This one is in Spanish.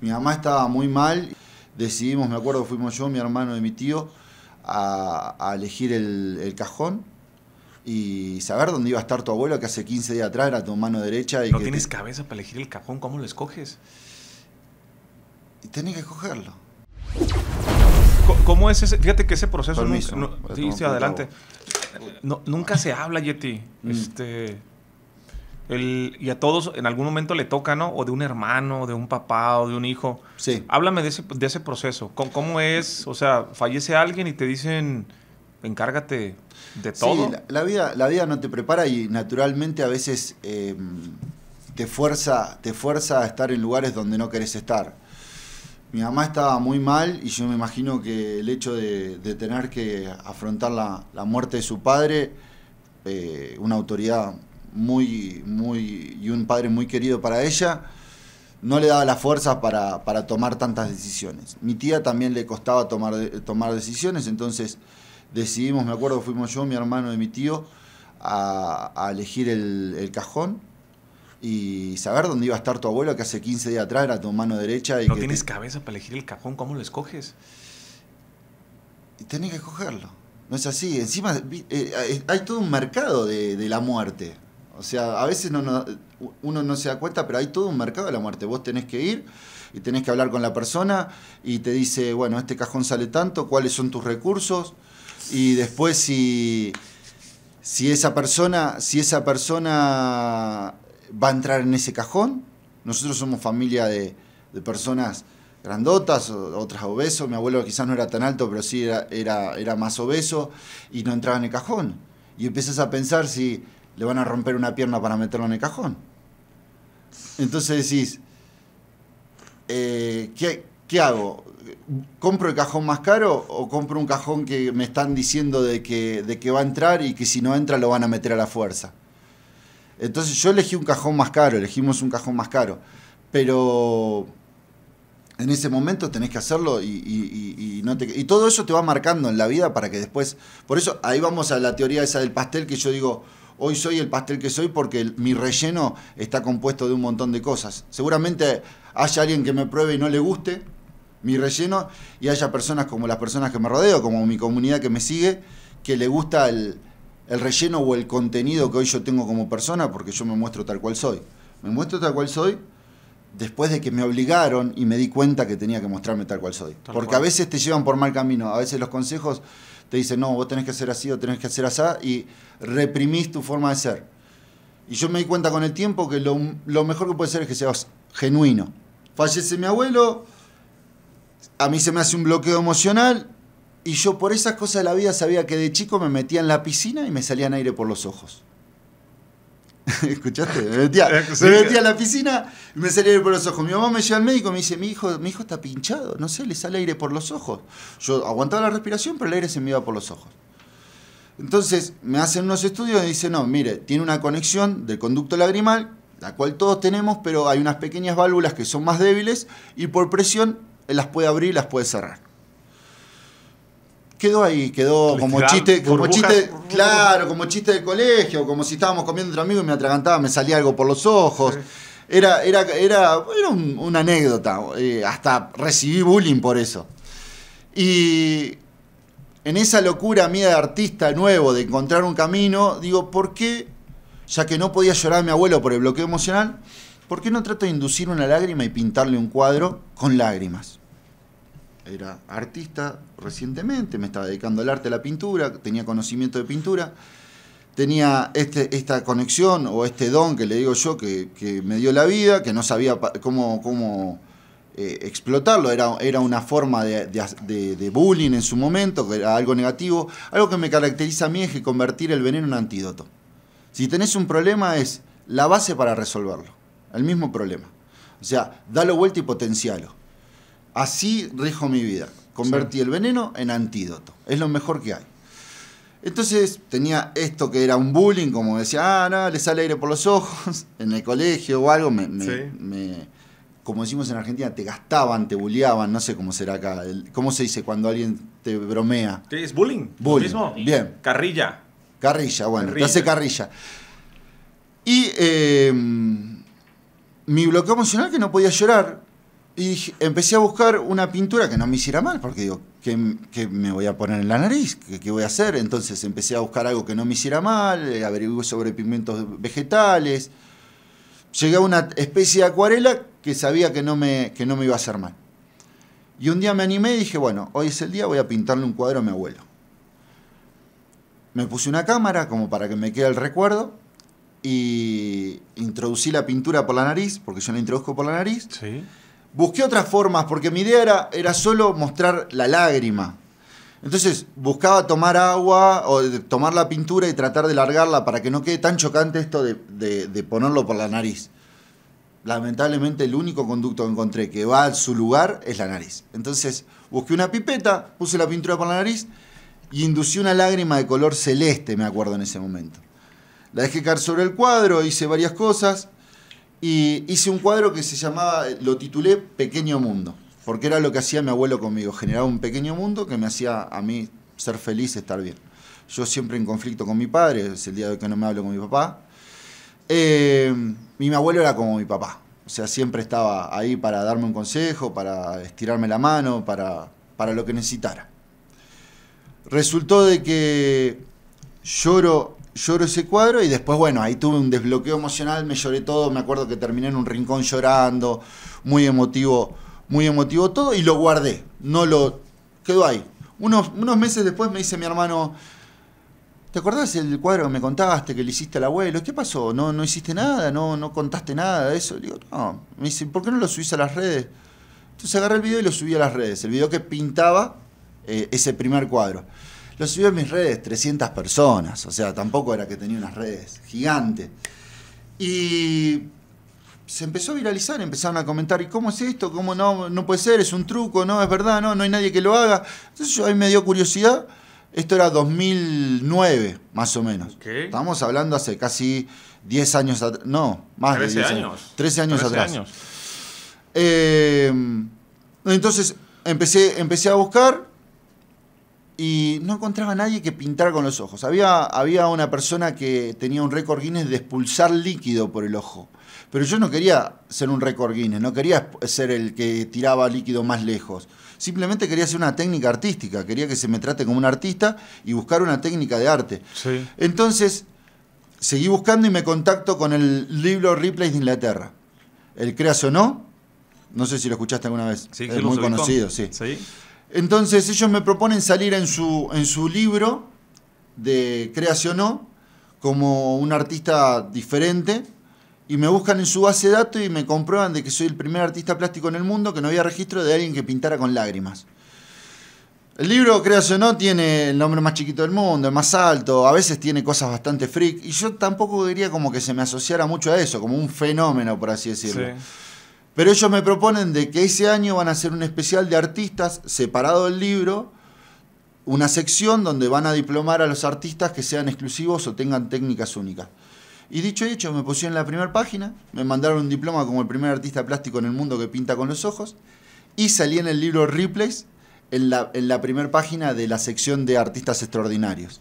Mi mamá estaba muy mal, decidimos, me acuerdo, fuimos yo, mi hermano y mi tío, a, elegir el, cajón y saber dónde iba a estar tu abuelo, que hace 15 días atrás era tu mano derecha. Y ¿No tienes cabeza para elegir el cajón? ¿Cómo lo escoges? Y tenés que escogerlo. ¿Cómo es ese? Fíjate que ese proceso... no, sí, adelante. nunca se habla, Yeti. Mm. Este y a todos en algún momento le toca, ¿no? O de un hermano, de un papá, o de un hijo. Sí. Háblame de ese, proceso. ¿Cómo, es? O sea, fallece alguien y te dicen, encárgate de todo. Sí, la, vida, la vida no te prepara y naturalmente a veces em, te, fuerza, te fuerza a estar en lugares donde no querés estar. Mi mamá estaba muy mal y yo me imagino que el hecho de, tener que afrontar la, muerte de su padre, eh, una autoridad muy, muy, y un padre muy querido para ella, no le daba la fuerza para, tomar tantas decisiones. Mi tía también le costaba tomar, tomar decisiones, entonces decidimos, me acuerdo, fuimos yo, mi hermano y mi tío, a, elegir el, cajón y saber dónde iba a estar tu abuelo, que hace 15 días atrás era tu mano derecha. Y ¿No tienes cabeza para elegir el cajón? ¿Cómo lo escoges? Y tenés que escogerlo. No es así. Encima eh, hay todo un mercado de la muerte. O sea, a veces uno no se da cuenta, pero hay todo un mercado de la muerte. Vos tenés que ir y tenés que hablar con la persona y te dice, bueno, este cajón sale tanto, cuáles son tus recursos. Y después si, esa persona, si esa persona va a entrar en ese cajón, nosotros somos familia de, personas grandotas, otras obesos. Mi abuelo quizás no era tan alto, pero sí era, era más obeso y no entraba en el cajón. Y empiezas a pensar si le van a romper una pierna para meterlo en el cajón. Entonces decís, eh, ¿qué, ¿qué, hago? ¿Compro el cajón más caro o compro un cajón que me están diciendo de que, de que va a entrar y que si no entra lo van a meter a la fuerza? Entonces yo elegí un cajón más caro, elegimos un cajón más caro, pero en ese momento tenés que hacerlo y, y, no te, y todo eso te va marcando en la vida para que después... Por eso ahí vamos a la teoría esa del pastel que yo digo hoy soy el pastel que soy porque mi relleno está compuesto de un montón de cosas. Seguramente haya alguien que me pruebe y no le guste mi relleno y haya personas como las personas que me rodeo, como mi comunidad que me sigue, que le gusta el, relleno o el contenido que hoy yo tengo como persona porque yo me muestro tal cual soy. Me muestro tal cual soy después de que me obligaron y me di cuenta que tenía que mostrarme tal cual soy. porque a veces te llevan por mal camino, a veces los consejos te dicen, no, vos tenés que hacer así o tenés que hacer así, y reprimís tu forma de ser. Y yo me di cuenta con el tiempo que lo, mejor que puede ser es que seas genuino. Fallece mi abuelo, a mí se me hace un bloqueo emocional, y yo por esas cosas de la vida sabía que de chico me metía en la piscina y me salían aire por los ojos. ¿Escuchaste? Me metía, eh, a la piscina y me salía aire por los ojos. Mi mamá me lleva al médico y me dice, mi hijo, mi hijo está pinchado, no sé, le sale aire por los ojos. Yo aguantaba la respiración, pero el aire se me iba por los ojos. Entonces me hacen unos estudios y dicen, no, mire, tiene una conexión del conducto lagrimal, la cual todos tenemos, pero hay unas pequeñas válvulas que son más débiles y por presión eh, las puede abrir y las puede cerrar quedó ahí, quedó como chiste, como chiste, claro, como chiste de colegio, como si estábamos comiendo entre amigos y me atragantaba, me salía algo por los ojos. Era, era, era, una anécdota, eh, hasta recibí bullying por eso. Y en esa locura mía de artista nuevo, de encontrar un camino, digo, ¿por qué, ya que no podía llorar a mi abuelo por el bloqueo emocional, ¿por qué no trato de inducir una lágrima y pintarle un cuadro con lágrimas? era artista recientemente, me estaba dedicando al arte, a la pintura, tenía conocimiento de pintura, tenía este, esta conexión o este don que le digo yo que, me dio la vida, que no sabía cómo, cómo eh, explotarlo, era, era una forma de, bullying en su momento, que era algo negativo. Algo que me caracteriza a mí es que convertir el veneno en un antídoto. Si tenés un problema es la base para resolverlo, el mismo problema. O sea, dalo vuelta y potencialo. Así rijo mi vida. Convertí el veneno en antídoto. Es lo mejor que hay. Entonces tenía esto que era un bullying, como decía, ah, no, le sale aire por los ojos en el colegio o algo. Me, como decimos en Argentina, te gastaban, te bulleaban, no sé cómo será acá. ¿Cómo se dice cuando alguien te bromea? es bullying? bullying. Mismo? Bien. Carrilla. Carrilla, bueno, carrilla. carrilla. Y em, mi bloqueo emocional que no podía llorar, y empecé a buscar una pintura que no me hiciera mal, porque digo, ¿qué, me voy a poner en la nariz? ¿Qué, voy a hacer? Entonces empecé a buscar algo que no me hiciera mal, eh, averigué sobre pigmentos vegetales. Llegué a una especie de acuarela que sabía que no me, que no me iba a hacer mal. Y un día me animé y dije, bueno, hoy es el día, voy a pintarle un cuadro a mi abuelo. Me puse una cámara como para que me quede el recuerdo y introducí la pintura por la nariz, porque yo la introduzco por la nariz. Sí busqué otras formas, porque mi idea era, solo mostrar la lágrima. Entonces buscaba tomar agua o tomar la pintura y tratar de largarla para que no quede tan chocante esto de, de ponerlo por la nariz. Lamentablemente el único conducto que encontré que va a su lugar es la nariz. Entonces busqué una pipeta, puse la pintura por la nariz y inducí una lágrima de color celeste, me acuerdo en ese momento. La dejé caer sobre el cuadro, hice varias cosas y hice un cuadro que se llamaba, lo titulé Pequeño Mundo, porque era lo que hacía mi abuelo conmigo, generaba un pequeño mundo que me hacía a mí ser feliz, estar bien. Yo siempre en conflicto con mi padre, es el día de que no me hablo con mi papá. Eh, y mi abuelo era como mi papá, o sea, siempre estaba ahí para darme un consejo, para estirarme la mano, para, para lo que necesitara. Resultó de que lloro lloro ese cuadro y después, bueno, ahí tuve un desbloqueo emocional, me lloré todo, me acuerdo que terminé en un rincón llorando, muy emotivo, muy emotivo todo, y lo guardé, no lo... quedó ahí. Unos, unos meses después me dice mi hermano, ¿te acordás el cuadro que me contaste, que le hiciste al abuelo? ¿Qué pasó? ¿No, no hiciste nada? ¿No, ¿No contaste nada de eso? digo, no. Me dice, ¿por qué no lo subís a las redes? Entonces agarré el video y lo subí a las redes, el video que pintaba eh, ese primer cuadro. Lo subió en mis redes 300 personas, o sea, tampoco era que tenía unas redes gigantes. Y se empezó a viralizar, empezaron a comentar, ¿y cómo es esto? ¿Cómo no? No puede ser, es un truco, no, es verdad, no, no hay nadie que lo haga. Entonces yo, ahí me dio curiosidad, esto era 2009, más o menos. ¿Qué? Estamos hablando hace casi 10 años atrás, no, más de 10 años. años. 13 años 13 atrás. Años. Eh, entonces empecé, empecé a buscar y no encontraba a nadie que pintara con los ojos. Había, había una persona que tenía un récord Guinness de expulsar líquido por el ojo. Pero yo no quería ser un récord Guinness, no quería ser el que tiraba líquido más lejos. Simplemente quería hacer una técnica artística, quería que se me trate como un artista y buscar una técnica de arte. Entonces, seguí buscando y me contacto con el libro Replays de Inglaterra. El Creas o no, no sé si lo escuchaste alguna vez, es muy conocido, ¿Sí? Entonces ellos me proponen salir en su, en su libro de Creación O como un artista diferente y me buscan en su base de datos y me comprueban de que soy el primer artista plástico en el mundo que no había registro de alguien que pintara con lágrimas. El libro, Creación no, tiene el nombre más chiquito del mundo, el más alto, a veces tiene cosas bastante freak, y yo tampoco diría como que se me asociara mucho a eso, como un fenómeno, por así decirlo. Pero ellos me proponen de que ese año van a hacer un especial de artistas separado del libro, una sección donde van a diplomar a los artistas que sean exclusivos o tengan técnicas únicas. Y dicho hecho, me pusieron en la primera página, me mandaron un diploma como el primer artista plástico en el mundo que pinta con los ojos, y salí en el libro Replays, en la primera página de la sección de artistas extraordinarios.